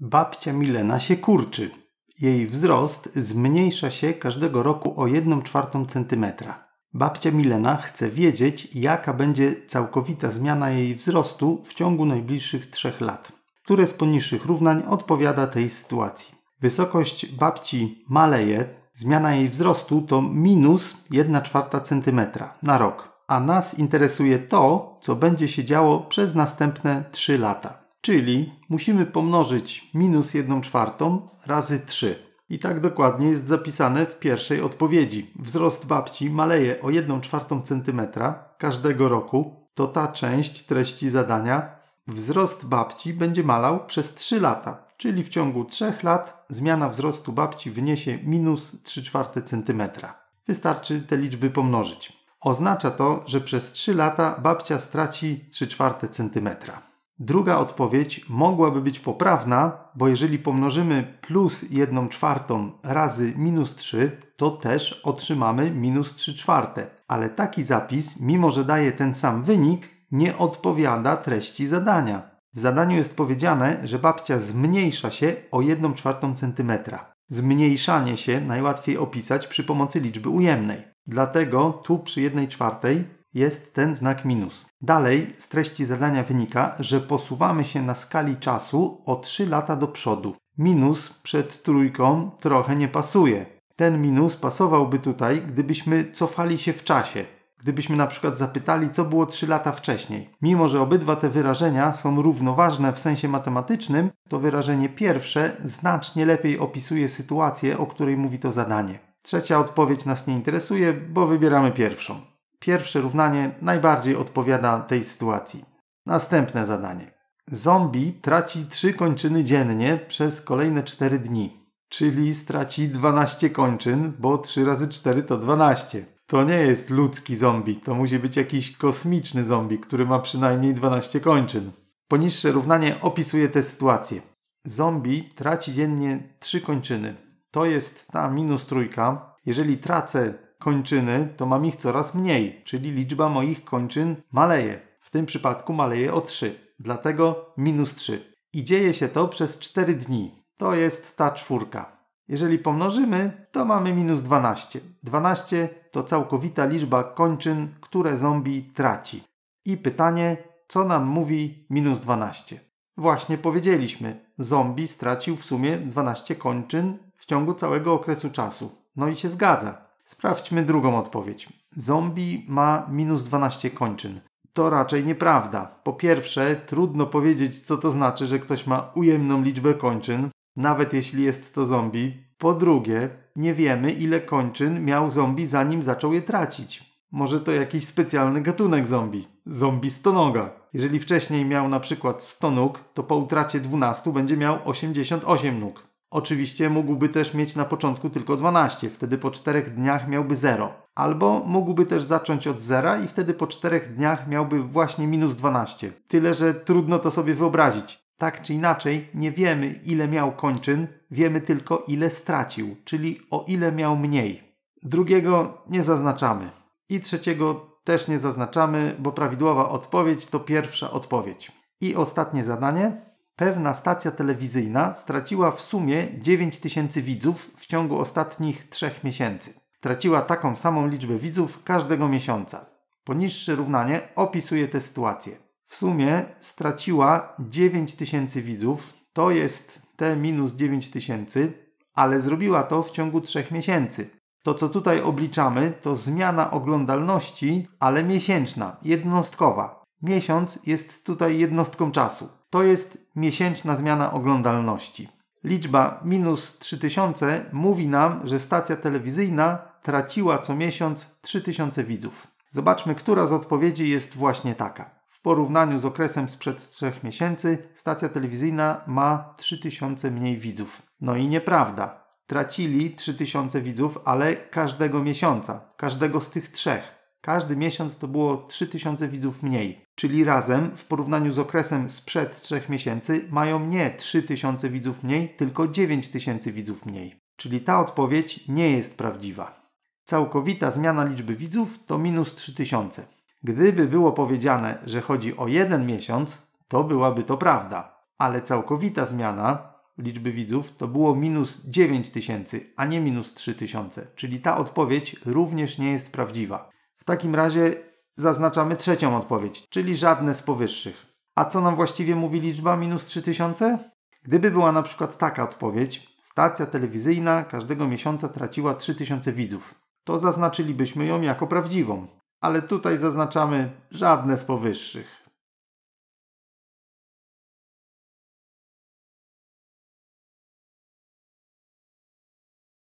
Babcia Milena się kurczy. Jej wzrost zmniejsza się każdego roku o 1 czwartą centymetra. Babcia Milena chce wiedzieć, jaka będzie całkowita zmiana jej wzrostu w ciągu najbliższych trzech lat. Które z poniższych równań odpowiada tej sytuacji? Wysokość babci maleje, zmiana jej wzrostu to minus 1 czwarta centymetra na rok, a nas interesuje to, co będzie się działo przez następne 3 lata. Czyli musimy pomnożyć minus 1 czwartą razy 3. I tak dokładnie jest zapisane w pierwszej odpowiedzi. Wzrost babci maleje o 1 czwartą centymetra każdego roku. To ta część treści zadania. Wzrost babci będzie malał przez 3 lata, czyli w ciągu 3 lat zmiana wzrostu babci wyniesie minus 3 czwarte centymetra. Wystarczy te liczby pomnożyć. Oznacza to, że przez 3 lata babcia straci 3 czwarte centymetra. Druga odpowiedź mogłaby być poprawna, bo jeżeli pomnożymy plus 1 czwartą razy minus 3, to też otrzymamy minus 3 czwarte. Ale taki zapis, mimo że daje ten sam wynik, nie odpowiada treści zadania. W zadaniu jest powiedziane, że babcia zmniejsza się o 1 czwartą centymetra. Zmniejszanie się najłatwiej opisać przy pomocy liczby ujemnej. Dlatego tu przy 1 czwartej jest ten znak minus. Dalej z treści zadania wynika, że posuwamy się na skali czasu o 3 lata do przodu. Minus przed trójką trochę nie pasuje. Ten minus pasowałby tutaj, gdybyśmy cofali się w czasie. Gdybyśmy na przykład zapytali, co było 3 lata wcześniej. Mimo, że obydwa te wyrażenia są równoważne w sensie matematycznym, to wyrażenie pierwsze znacznie lepiej opisuje sytuację, o której mówi to zadanie. Trzecia odpowiedź nas nie interesuje, bo wybieramy pierwszą. Pierwsze równanie najbardziej odpowiada tej sytuacji. Następne zadanie. Zombie traci 3 kończyny dziennie przez kolejne 4 dni, czyli straci 12 kończyn, bo 3 razy 4 to 12. To nie jest ludzki zombie, to musi być jakiś kosmiczny zombie, który ma przynajmniej 12 kończyn. Poniższe równanie opisuje tę sytuację. Zombie traci dziennie 3 kończyny. To jest ta minus trójka. Jeżeli tracę kończyny, to mam ich coraz mniej, czyli liczba moich kończyn maleje. W tym przypadku maleje o 3, dlatego minus 3. I dzieje się to przez 4 dni. To jest ta czwórka. Jeżeli pomnożymy, to mamy minus 12. 12 to całkowita liczba kończyn, które zombie traci. I pytanie, co nam mówi minus 12? Właśnie powiedzieliśmy, zombie stracił w sumie 12 kończyn w ciągu całego okresu czasu. No i się zgadza. Sprawdźmy drugą odpowiedź. Zombie ma minus 12 kończyn. To raczej nieprawda. Po pierwsze, trudno powiedzieć, co to znaczy, że ktoś ma ujemną liczbę kończyn, nawet jeśli jest to zombie. Po drugie, nie wiemy, ile kończyn miał zombie, zanim zaczął je tracić. Może to jakiś specjalny gatunek zombie. Zombie stonoga. Jeżeli wcześniej miał na przykład 100 nóg, to po utracie 12 będzie miał 88 nóg. Oczywiście mógłby też mieć na początku tylko 12, wtedy po 4 dniach miałby 0. Albo mógłby też zacząć od zera i wtedy po 4 dniach miałby właśnie minus 12. Tyle, że trudno to sobie wyobrazić. Tak czy inaczej, nie wiemy ile miał kończyn, wiemy tylko ile stracił, czyli o ile miał mniej. Drugiego nie zaznaczamy. I trzeciego też nie zaznaczamy, bo prawidłowa odpowiedź to pierwsza odpowiedź. I ostatnie zadanie pewna stacja telewizyjna straciła w sumie 9 tysięcy widzów w ciągu ostatnich trzech miesięcy. Traciła taką samą liczbę widzów każdego miesiąca. Poniższe równanie opisuje tę sytuację. W sumie straciła 9 tysięcy widzów, to jest t minus 9 tysięcy, ale zrobiła to w ciągu trzech miesięcy. To, co tutaj obliczamy, to zmiana oglądalności, ale miesięczna, jednostkowa, Miesiąc jest tutaj jednostką czasu. To jest miesięczna zmiana oglądalności. Liczba minus 3000 mówi nam, że stacja telewizyjna traciła co miesiąc 3000 widzów. Zobaczmy, która z odpowiedzi jest właśnie taka. W porównaniu z okresem sprzed 3 miesięcy stacja telewizyjna ma 3000 mniej widzów. No i nieprawda. Tracili 3000 widzów, ale każdego miesiąca, każdego z tych trzech. Każdy miesiąc to było 3000 widzów mniej, czyli razem w porównaniu z okresem sprzed 3 miesięcy mają nie 3000 widzów mniej, tylko 9000 widzów mniej. Czyli ta odpowiedź nie jest prawdziwa. Całkowita zmiana liczby widzów to minus 3000. Gdyby było powiedziane, że chodzi o jeden miesiąc, to byłaby to prawda. Ale całkowita zmiana liczby widzów to było minus 9000, a nie minus 3000, czyli ta odpowiedź również nie jest prawdziwa. W takim razie zaznaczamy trzecią odpowiedź, czyli żadne z powyższych. A co nam właściwie mówi liczba minus 3000? Gdyby była na przykład taka odpowiedź, stacja telewizyjna każdego miesiąca traciła 3000 widzów, to zaznaczylibyśmy ją jako prawdziwą. Ale tutaj zaznaczamy żadne z powyższych.